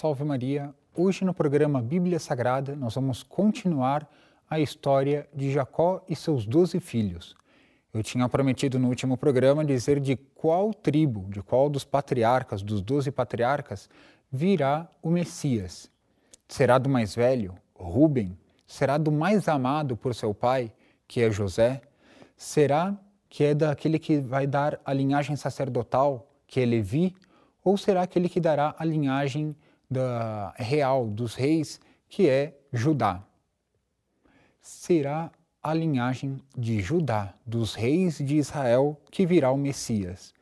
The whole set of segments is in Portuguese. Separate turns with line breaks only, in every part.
Salve Maria! Hoje no programa Bíblia Sagrada nós vamos continuar a história de Jacó e seus doze filhos. Eu tinha prometido no último programa dizer de qual tribo, de qual dos patriarcas, dos doze patriarcas, virá o Messias. Será do mais velho, Ruben? Será do mais amado por seu pai, que é José? Será que é daquele que vai dar a linhagem sacerdotal, que é Levi? Ou será aquele que dará a linhagem sacerdotal? da, real dos reis, que é Judá. Será a linhagem de Judá, dos reis de Israel, que virá o Messias.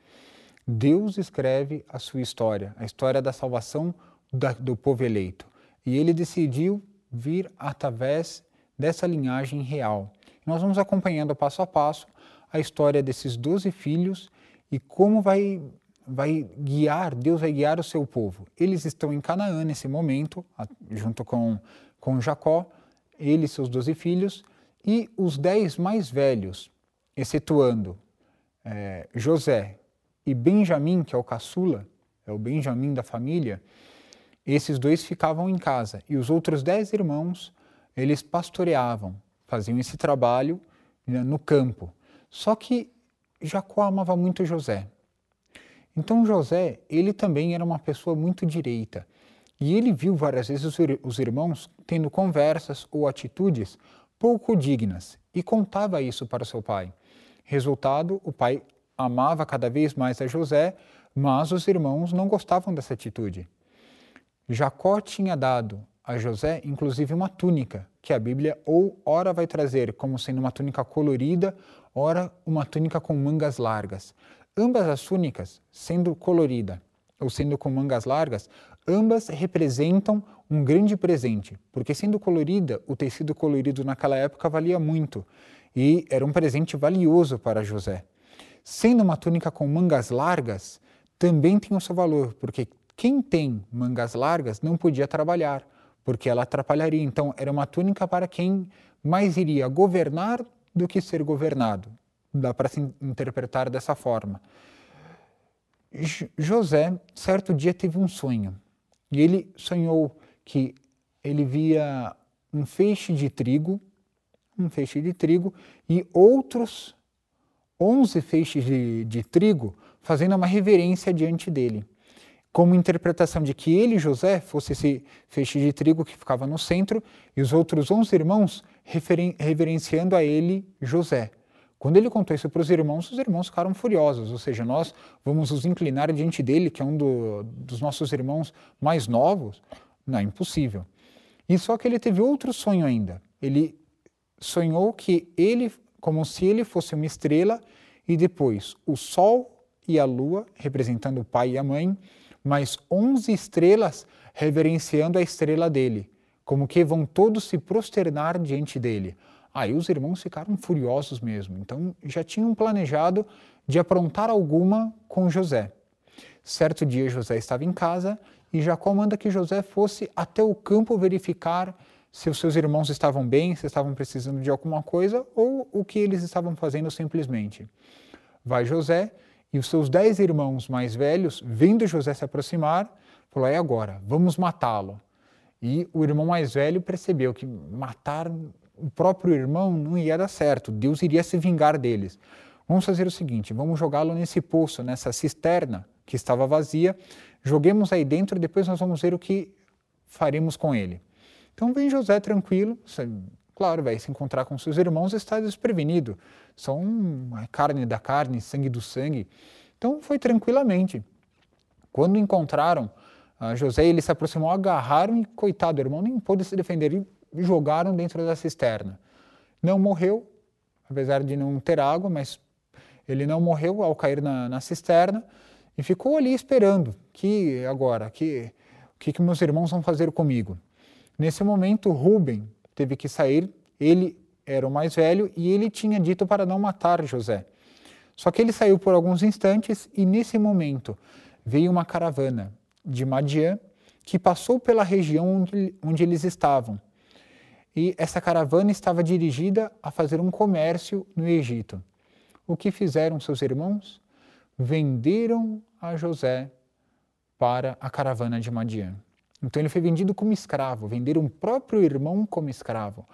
Deus escreve a sua história, a história da salvação da, do povo eleito. E ele decidiu vir através dessa linhagem real. Nós vamos acompanhando passo a passo a história desses doze filhos e como vai vai guiar, Deus vai guiar o seu povo. Eles estão em Canaã nesse momento, junto com, com Jacó, ele e seus doze filhos, e os dez mais velhos, excetuando é, José e Benjamim, que é o caçula, é o Benjamim da família, esses dois ficavam em casa e os outros dez irmãos eles pastoreavam, faziam esse trabalho né, no campo. Só que Jacó amava muito José então José, ele também era uma pessoa muito direita. E ele viu várias vezes os irmãos tendo conversas ou atitudes pouco dignas e contava isso para seu pai. Resultado, o pai amava cada vez mais a José, mas os irmãos não gostavam dessa atitude. Jacó tinha dado a José, inclusive, uma túnica, que a Bíblia ou ora vai trazer como sendo uma túnica colorida, ora uma túnica com mangas largas ambas as túnicas, sendo colorida ou sendo com mangas largas, ambas representam um grande presente, porque sendo colorida, o tecido colorido naquela época valia muito e era um presente valioso para José. Sendo uma túnica com mangas largas, também tem o seu valor, porque quem tem mangas largas não podia trabalhar, porque ela atrapalharia. Então, era uma túnica para quem mais iria governar do que ser governado dá para se interpretar dessa forma. J José, certo dia, teve um sonho e ele sonhou que ele via um feixe de trigo, um feixe de trigo e outros 11 feixes de, de trigo fazendo uma reverência diante dele como interpretação de que ele, José, fosse esse feixe de trigo que ficava no centro e os outros onze irmãos reverenciando a ele, José. Quando ele contou isso para os irmãos, os irmãos ficaram furiosos, ou seja, nós vamos nos inclinar diante dele, que é um do, dos nossos irmãos mais novos? Não, é impossível. E só que ele teve outro sonho ainda. Ele sonhou que ele, como se ele fosse uma estrela, e depois o sol e a lua, representando o pai e a mãe, mais 11 estrelas reverenciando a estrela dele, como que vão todos se prosternar diante dele. Aí os irmãos ficaram furiosos mesmo, então já tinham planejado de aprontar alguma com José. Certo dia José estava em casa e Jacó manda que José fosse até o campo verificar se os seus irmãos estavam bem, se estavam precisando de alguma coisa ou o que eles estavam fazendo simplesmente. Vai José e os seus dez irmãos mais velhos, vendo José se aproximar, falou: é agora, vamos matá-lo. E o irmão mais velho percebeu que matar o próprio irmão não ia dar certo, Deus iria se vingar deles. Vamos fazer o seguinte: vamos jogá-lo nesse poço, nessa cisterna que estava vazia, joguemos aí dentro, depois nós vamos ver o que faremos com ele. Então vem José tranquilo, claro, vai se encontrar com seus irmãos, está desprevenido, são carne da carne, sangue do sangue. Então foi tranquilamente. Quando encontraram ah, José, ele se aproximou, agarraram e coitado, o irmão nem pôde se defender, jogaram dentro da cisterna. Não morreu, apesar de não ter água, mas ele não morreu ao cair na, na cisterna e ficou ali esperando que agora que o que, que meus irmãos vão fazer comigo. Nesse momento, Rubem teve que sair. Ele era o mais velho e ele tinha dito para não matar José. Só que ele saiu por alguns instantes e nesse momento veio uma caravana de Madian que passou pela região onde, onde eles estavam e essa caravana estava dirigida a fazer um comércio no Egito. O que fizeram seus irmãos? Venderam a José para a caravana de Madian. Então ele foi vendido como escravo, venderam o próprio irmão como escravo.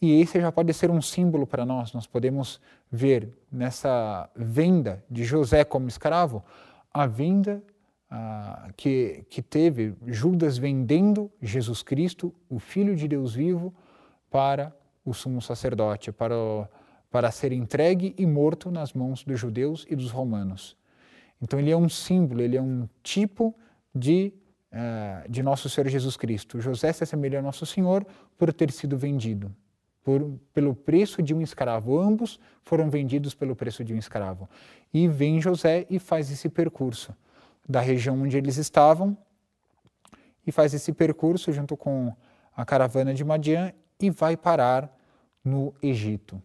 E esse já pode ser um símbolo para nós, nós podemos ver nessa venda de José como escravo a venda ah, que, que teve Judas vendendo Jesus Cristo, o Filho de Deus vivo, para o sumo sacerdote, para, para ser entregue e morto nas mãos dos judeus e dos romanos. Então, ele é um símbolo, ele é um tipo de, uh, de nosso Senhor Jesus Cristo. José se assemelha a Nosso Senhor por ter sido vendido. Por, pelo preço de um escravo. Ambos foram vendidos pelo preço de um escravo. E vem José e faz esse percurso da região onde eles estavam e faz esse percurso junto com a caravana de Madian e vai parar no Egito.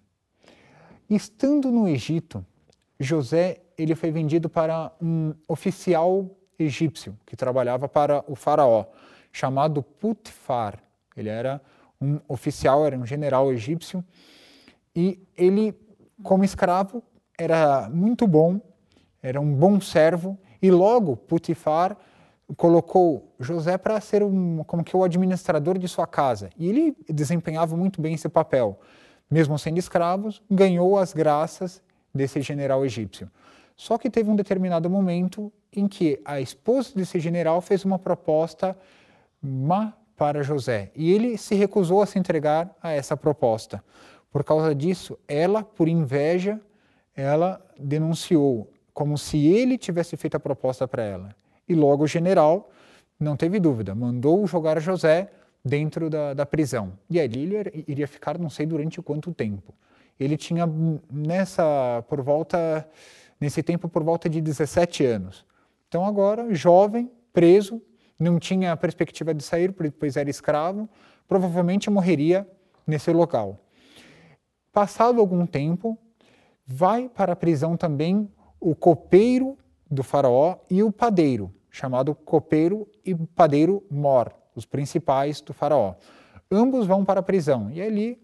Estando no Egito, José ele foi vendido para um oficial egípcio que trabalhava para o faraó, chamado Putifar. Ele era um oficial, era um general egípcio, e ele, como escravo, era muito bom, era um bom servo, e logo Putifar colocou José para ser um, como que o administrador de sua casa. E ele desempenhava muito bem esse papel. Mesmo sendo escravos, ganhou as graças desse general egípcio. Só que teve um determinado momento em que a esposa desse general fez uma proposta má para José e ele se recusou a se entregar a essa proposta. Por causa disso, ela, por inveja, ela denunciou como se ele tivesse feito a proposta para ela e logo o general, não teve dúvida, mandou jogar José dentro da, da prisão. E ali ele iria ficar não sei durante quanto tempo. Ele tinha nessa por volta nesse tempo por volta de 17 anos. Então agora jovem, preso, não tinha a perspectiva de sair, pois era escravo, provavelmente morreria nesse local. Passado algum tempo, vai para a prisão também o copeiro do faraó e o padeiro chamado copeiro e padeiro Mor, os principais do faraó. Ambos vão para a prisão e ali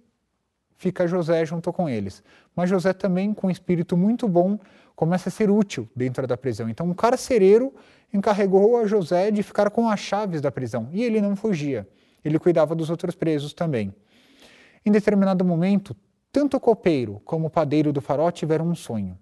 fica José junto com eles. Mas José também, com um espírito muito bom, começa a ser útil dentro da prisão. Então, um carcereiro encarregou a José de ficar com as chaves da prisão e ele não fugia. Ele cuidava dos outros presos também. Em determinado momento, tanto o copeiro como o padeiro do faraó tiveram um sonho.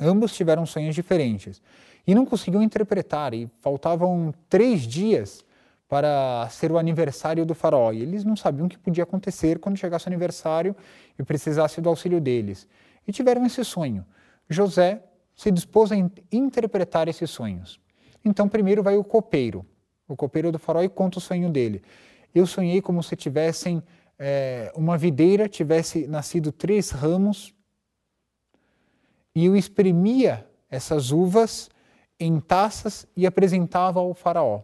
Ambos tiveram sonhos diferentes e não conseguiam interpretar, e faltavam três dias para ser o aniversário do faraó. E eles não sabiam o que podia acontecer quando chegasse o aniversário e precisasse do auxílio deles. E tiveram esse sonho. José se dispôs a in interpretar esses sonhos. Então, primeiro vai o copeiro, o copeiro do faraó, e conta o sonho dele. Eu sonhei como se tivessem é, uma videira, tivesse nascido três ramos e eu espremia essas uvas em taças e apresentava ao faraó.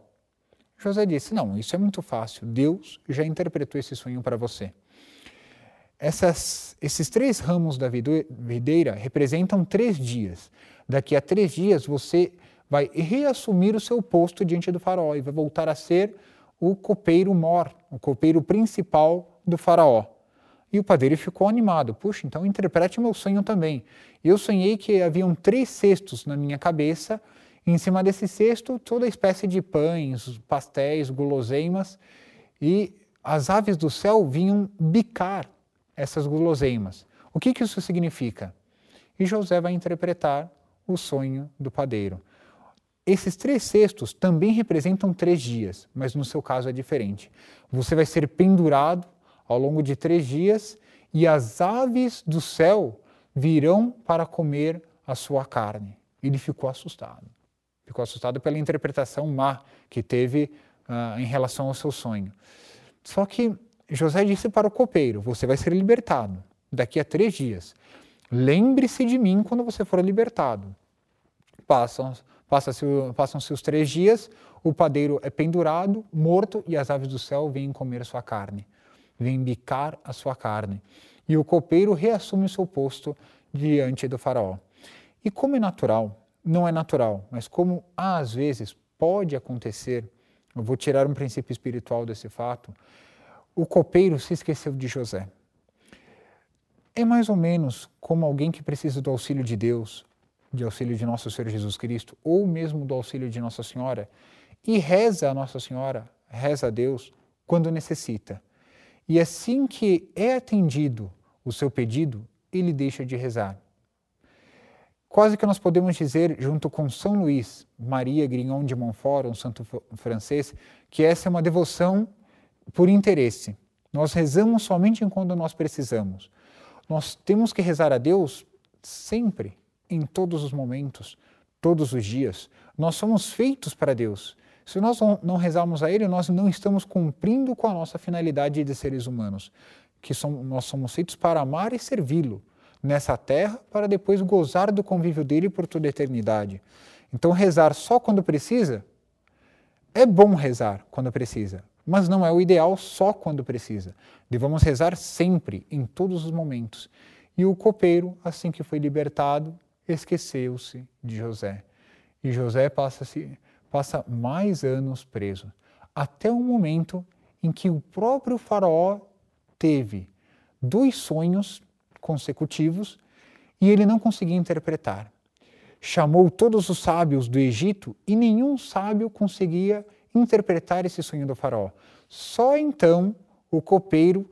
José disse: Não, isso é muito fácil. Deus já interpretou esse sonho para você. Essas, esses três ramos da videira representam três dias. Daqui a três dias você vai reassumir o seu posto diante do faraó e vai voltar a ser o copeiro mor, o copeiro principal do faraó. E o padeiro ficou animado. Puxa, então interprete meu sonho também. Eu sonhei que haviam três cestos na minha cabeça, e em cima desse cesto, toda espécie de pães, pastéis, guloseimas, e as aves do céu vinham bicar essas guloseimas. O que, que isso significa? E José vai interpretar o sonho do padeiro. Esses três cestos também representam três dias, mas no seu caso é diferente. Você vai ser pendurado ao longo de três dias, e as aves do céu virão para comer a sua carne. Ele ficou assustado. Ficou assustado pela interpretação má que teve uh, em relação ao seu sonho. Só que José disse para o copeiro: Você vai ser libertado daqui a três dias. Lembre-se de mim quando você for libertado. Passam-se passam os três dias, o padeiro é pendurado, morto, e as aves do céu vêm comer sua carne vem bicar a sua carne. E o copeiro reassume o seu posto diante do faraó. E como é natural, não é natural, mas como às vezes pode acontecer, eu vou tirar um princípio espiritual desse fato, o copeiro se esqueceu de José. É mais ou menos como alguém que precisa do auxílio de Deus, de auxílio de nosso Senhor Jesus Cristo, ou mesmo do auxílio de Nossa Senhora, e reza a Nossa Senhora, reza a Deus quando necessita. E assim que é atendido o seu pedido, ele deixa de rezar. Quase que nós podemos dizer, junto com São Luís, Maria Grignon de Montfort, um santo francês, que essa é uma devoção por interesse. Nós rezamos somente quando nós precisamos. Nós temos que rezar a Deus sempre, em todos os momentos, todos os dias. Nós somos feitos para Deus. Se nós não rezarmos a Ele, nós não estamos cumprindo com a nossa finalidade de seres humanos, que somos, nós somos feitos para amar e servi-lo nessa terra, para depois gozar do convívio dele por toda a eternidade. Então, rezar só quando precisa é bom rezar quando precisa, mas não é o ideal só quando precisa. Devemos rezar sempre, em todos os momentos. E o copeiro, assim que foi libertado, esqueceu-se de José. E José passa-se passa mais anos preso, até o momento em que o próprio Faraó teve dois sonhos consecutivos e ele não conseguia interpretar. Chamou todos os sábios do Egito e nenhum sábio conseguia interpretar esse sonho do Faraó. Só então o copeiro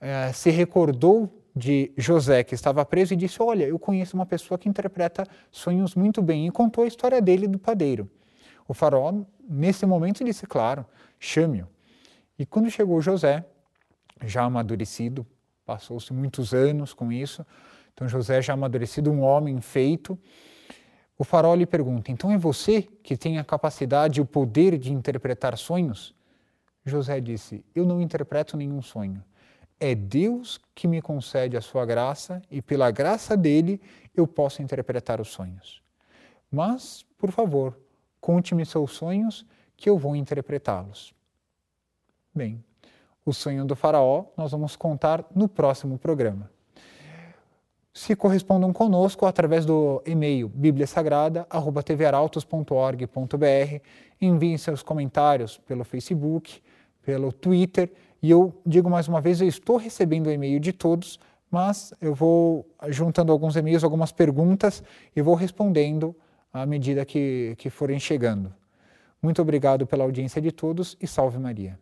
eh, se recordou de José, que estava preso, e disse: Olha, eu conheço uma pessoa que interpreta sonhos muito bem, e contou a história dele do padeiro. O faraó, nesse momento, disse, claro, chame-o. E quando chegou José, já amadurecido, passou-se muitos anos com isso, então José já amadurecido, um homem feito, o faraó lhe pergunta, então é você que tem a capacidade e o poder de interpretar sonhos? José disse, eu não interpreto nenhum sonho. É Deus que me concede a sua graça e pela graça dele eu posso interpretar os sonhos. Mas, por favor, Conte-me seus sonhos, que eu vou interpretá-los. Bem, o sonho do Faraó nós vamos contar no próximo programa. Se correspondam conosco através do e-mail bibliasagrada.tvarautos.org.br, enviem seus comentários pelo Facebook, pelo Twitter, e eu digo mais uma vez, eu estou recebendo o e-mail de todos, mas eu vou juntando alguns e-mails, algumas perguntas, e vou respondendo à medida que, que forem chegando. Muito obrigado pela audiência de todos e salve Maria.